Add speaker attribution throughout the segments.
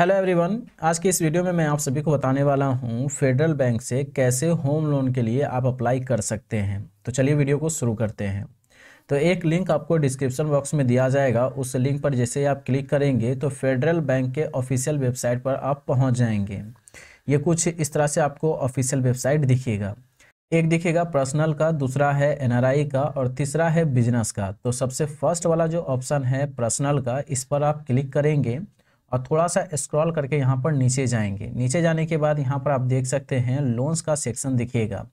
Speaker 1: hello everyone आज के इस वीडियो में मैं आप सभी को बताने वाला हूं फेडरल बैंक से कैसे होम लोन के लिए आप अप्लाई कर सकते हैं तो चलिए वीडियो को शुरू करते हैं तो एक लिंक आपको डिस्क्रिप्शन बॉक्स में दिया जाएगा उस लिंक पर जैसे आप क्लिक करेंगे तो फेडरल बैंक के ऑफिशियल वेबसाइट पर आप पहुँच जाएंगे ये कुछ इस तरह से आपको ऑफिशियल वेबसाइट दिखेगा एक दिखेगा पर्सनल का दूसरा है एन का और तीसरा है बिजनेस का तो सबसे फर्स्ट वाला जो ऑप्शन है पर्सनल का इस पर आप क्लिक करेंगे और थोड़ा सा स्क्रॉल करके यहाँ पर नीचे जाएंगे नीचे जाने के बाद यहाँ पर आप देख सकते हैं लोन्स का सेक्शन दिखेगा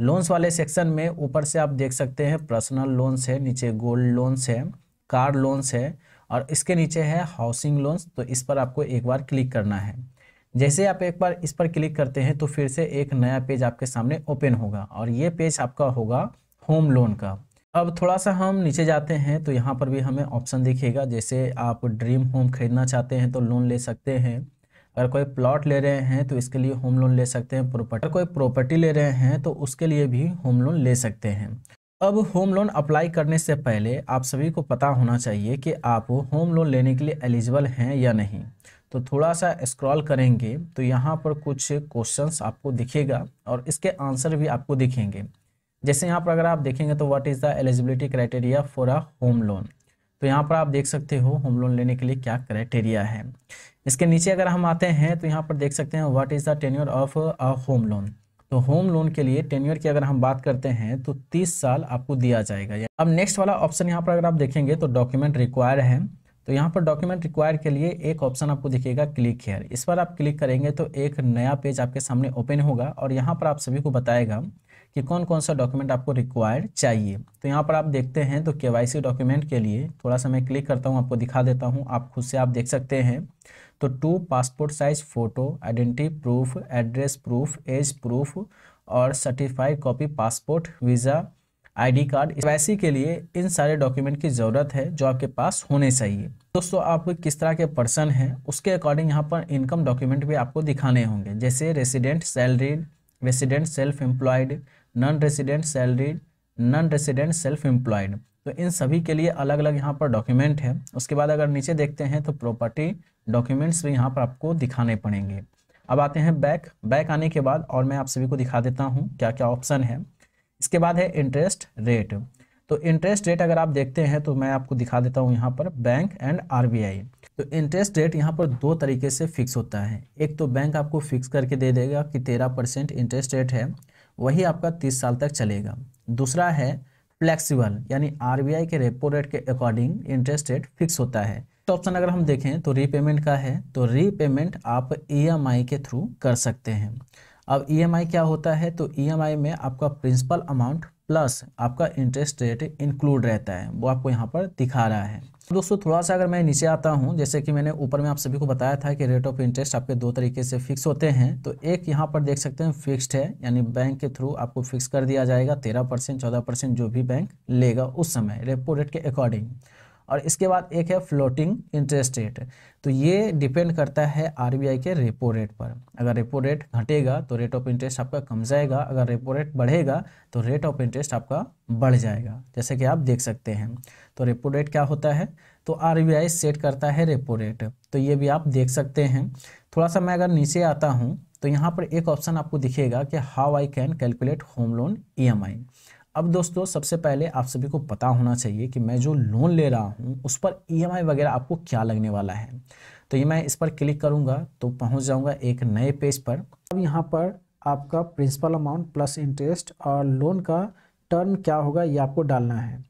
Speaker 1: लोन्स वाले सेक्शन में ऊपर से आप देख सकते हैं पर्सनल लोन्स है नीचे गोल्ड लोन्स है कार लोन्स है और इसके नीचे है हाउसिंग लोन्स तो इस पर आपको एक बार क्लिक करना है जैसे आप एक बार इस पर क्लिक करते हैं तो फिर से एक नया पेज आपके सामने ओपन होगा और ये पेज आपका होगा होम लोन का अब थोड़ा सा हम नीचे जाते हैं तो यहाँ पर भी हमें ऑप्शन दिखेगा जैसे आप ड्रीम होम खरीदना चाहते हैं तो लोन ले सकते हैं अगर कोई प्लॉट ले रहे हैं तो इसके लिए होम लोन ले सकते हैं प्रॉपर्टी कोई प्रॉपर्टी ले रहे हैं तो उसके लिए भी होम लोन ले सकते हैं अब होम लोन अप्लाई करने से पहले आप सभी को पता होना चाहिए कि आप होम लोन लेने के लिए एलिजिबल हैं या नहीं तो थोड़ा सा स्क्रॉल करेंगे तो यहाँ पर कुछ क्वेश्चंस आपको दिखेगा और इसके आंसर भी आपको दिखेंगे जैसे यहाँ पर अगर आप देखेंगे तो what is the eligibility criteria for a home loan तो यहाँ पर आप देख सकते हो होम लोन लेने के लिए क्या क्राइटेरिया है इसके नीचे अगर हम आते हैं तो यहाँ पर देख सकते हैं what is the tenure of a home loan तो होम लोन के लिए टेन्योर की अगर हम बात करते हैं तो तीस साल आपको दिया जाएगा अब नेक्स्ट वाला ऑप्शन यहाँ पर अगर आप देखेंगे तो डॉक्यूमेंट रिक्वायर है तो यहाँ पर डॉक्यूमेंट रिक्वायर के लिए एक ऑप्शन आपको दिखेगा क्लिक हेयर इस पर आप क्लिक करेंगे तो एक नया पेज आपके सामने ओपन होगा और यहाँ पर आप सभी को बताएगा कि कौन कौन सा डॉक्यूमेंट आपको रिक्वायर्ड चाहिए तो यहाँ पर आप देखते हैं तो के डॉक्यूमेंट के लिए थोड़ा सा मैं क्लिक करता हूँ आपको दिखा देता हूँ आप खुद से आप देख सकते हैं तो two passport size photo identity proof address proof age proof और certified copy passport visa ID card वैसी के लिए इन सारे डॉक्यूमेंट की ज़रूरत है जो आपके पास होने चाहिए दोस्तों आप किस तरह के पर्सन हैं उसके अकॉर्डिंग यहाँ पर इनकम डॉक्यूमेंट भी आपको दिखाने होंगे जैसे resident salaried resident self employed non resident salaried non resident self employed तो इन सभी के लिए अलग अलग यहाँ पर डॉक्यूमेंट है उसके बाद अगर नीचे देखते हैं तो प्रॉपर्टी डॉक्यूमेंट्स भी यहाँ पर आपको दिखाने पड़ेंगे अब आते हैं बैक बैक आने के बाद और मैं आप सभी को दिखा देता हूँ क्या क्या ऑप्शन है इसके बाद है इंटरेस्ट रेट तो इंटरेस्ट रेट अगर आप देखते हैं तो मैं आपको दिखा देता हूँ यहाँ पर बैंक एंड आरबीआई तो इंटरेस्ट रेट यहाँ पर दो तरीके से फिक्स होता है एक तो बैंक आपको फिक्स करके दे देगा कि तेरह इंटरेस्ट रेट है वही आपका तीस साल तक चलेगा दूसरा है फ्लेक्सिबल यानी आरबीआई के रेपो रेट के अकॉर्डिंग इंटरेस्ट रेट फिक्स होता है तो ऑप्शन अगर हम देखें तो रीपेमेंट का है तो रीपेमेंट आप ईएमआई e के थ्रू कर सकते हैं अब ई e क्या होता है तो ई e में आपका प्रिंसिपल अमाउंट प्लस आपका इंटरेस्ट रेट इंक्लूड रहता है वो आपको यहाँ पर दिखा रहा है दोस्तों थोड़ा सा अगर मैं नीचे आता हूँ जैसे कि मैंने ऊपर में आप सभी को बताया था कि रेट ऑफ इंटरेस्ट आपके दो तरीके से फिक्स होते हैं तो एक यहाँ पर देख सकते हैं फिक्स्ड है यानी बैंक के थ्रू आपको फिक्स कर दिया जाएगा तेरह परसेंट चौदह परसेंट जो भी बैंक लेगा उस समय रेपो रेट के अकॉर्डिंग और इसके बाद एक है फ्लोटिंग इंटरेस्ट रेट तो ये डिपेंड करता है आरबीआई के रेपो रेट पर अगर रेपो रेट घटेगा तो रेट ऑफ इंटरेस्ट आपका कम जाएगा अगर रेपो रेट बढ़ेगा तो रेट ऑफ इंटरेस्ट आपका बढ़ जाएगा जैसे कि आप देख सकते हैं तो रेपो रेट क्या होता है तो आर सेट करता है रेपो रेट तो ये भी आप देख सकते हैं थोड़ा सा मैं अगर नीचे आता हूँ तो यहाँ पर एक ऑप्शन आपको दिखेगा कि how I can calculate home loan ई अब दोस्तों सबसे पहले आप सभी को पता होना चाहिए कि मैं जो लोन ले रहा हूँ उस पर ई e वगैरह आपको क्या लगने वाला है तो ये मैं इस पर क्लिक करूँगा तो पहुँच जाऊँगा एक नए पेज पर अब यहाँ पर आपका प्रिंसिपल अमाउंट प्लस इंटरेस्ट और लोन का टर्म क्या होगा ये आपको डालना है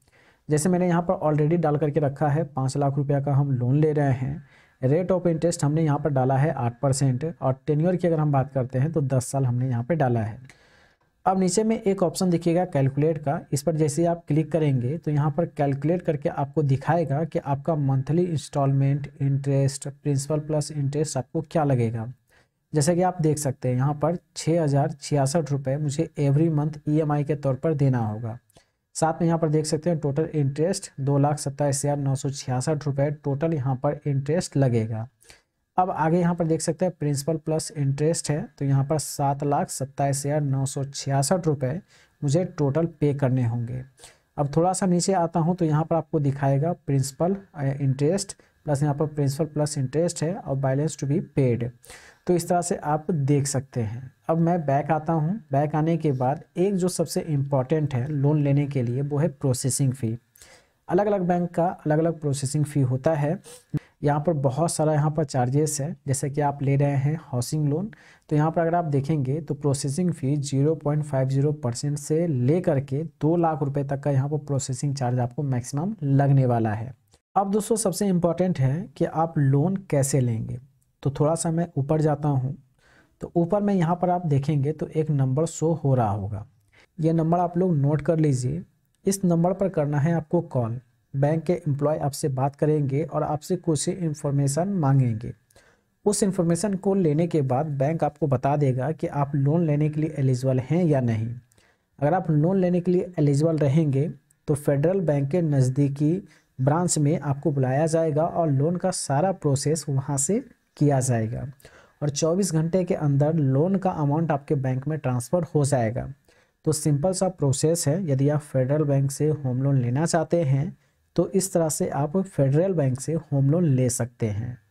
Speaker 1: जैसे मैंने यहाँ पर ऑलरेडी डाल करके रखा है पाँच लाख रुपया का हम लोन ले रहे हैं रेट ऑफ इंटरेस्ट हमने यहाँ पर डाला है आठ परसेंट और टेन्यर की अगर हम बात करते हैं तो दस साल हमने यहाँ पर डाला है अब नीचे में एक ऑप्शन दिखेगा कैलकुलेट का इस पर जैसे आप क्लिक करेंगे तो यहाँ पर कैलकुलेट करके आपको दिखाएगा कि आपका monthly instalment interest principal plus interest आपको क्या लगेगा जैसे कि आप देख सकते हैं यहाँ पर छः हज़ार छियासठ रुपये मुझे एवरी मंथ ईएमआई के तौर पर देना होगा साथ में यहाँ पर देख सकते हैं टोटल इंटरेस्ट दो लाख सत्ताईस हज़ार नौ सौ छियासठ रुपये टोटल यहाँ पर इंटरेस्ट लगेगा अब आगे यहाँ पर देख सकते हैं प्रिंसिपल प्लस इंटरेस्ट है तो यहाँ पर सात लाख सत्ताईस हज़ार नौ सौ छियासठ रुपये मुझे टोटल पे करने होंगे अब थोड़ा सा नीचे आता हूँ तो यहाँ पर आपको दिखाएगा प्रिंसिपल इंटरेस्ट प्लस यहाँ पर प्रिंसिपल प्लस इंटरेस्ट है और बैलेंस टू बी पेड तो इस तरह से आप देख सकते हैं अब मैं बैक आता हूँ बैक आने के बाद एक जो सबसे इम्पॉर्टेंट है लोन लेने के लिए वो है प्रोसेसिंग फ़ी अलग अलग बैंक का अलग अलग प्रोसेसिंग फ़ी होता है यहाँ पर बहुत सारा यहाँ पर चार्जेस है जैसे कि आप ले रहे हैं हाउसिंग लोन तो यहाँ पर अगर आप देखेंगे तो प्रोसेसिंग फ़ी 0.50 परसेंट से ले करके दो लाख रुपए तक का यहाँ पर प्रोसेसिंग चार्ज आपको मैक्सिमम लगने वाला है अब दोस्तों सबसे इम्पॉर्टेंट है कि आप लोन कैसे लेंगे तो थोड़ा सा मैं ऊपर जाता हूँ तो ऊपर में यहाँ पर आप देखेंगे तो एक नंबर शो हो रहा होगा ये नंबर आप लोग नोट कर लीजिए इस नंबर पर करना है आपको कॉल बैंक के एम्प्लॉय आपसे बात करेंगे और आपसे कुछ इन्फॉर्मेशन मांगेंगे उस इन्फॉर्मेशन को लेने के बाद बैंक आपको बता देगा कि आप लोन लेने के लिए एलिजिबल हैं या नहीं अगर आप लोन लेने के लिए एलिजिबल रहेंगे तो फेडरल बैंक के नज़दीकी ब्रांच में आपको बुलाया जाएगा और लोन का सारा प्रोसेस वहाँ से किया जाएगा और 24 घंटे के अंदर लोन का अमाउंट आपके बैंक में ट्रांसफ़र हो जाएगा तो सिंपल सा प्रोसेस है यदि आप फेडरल बैंक से होम लोन लेना चाहते हैं तो इस तरह से आप फेडरल बैंक से होम लोन ले सकते हैं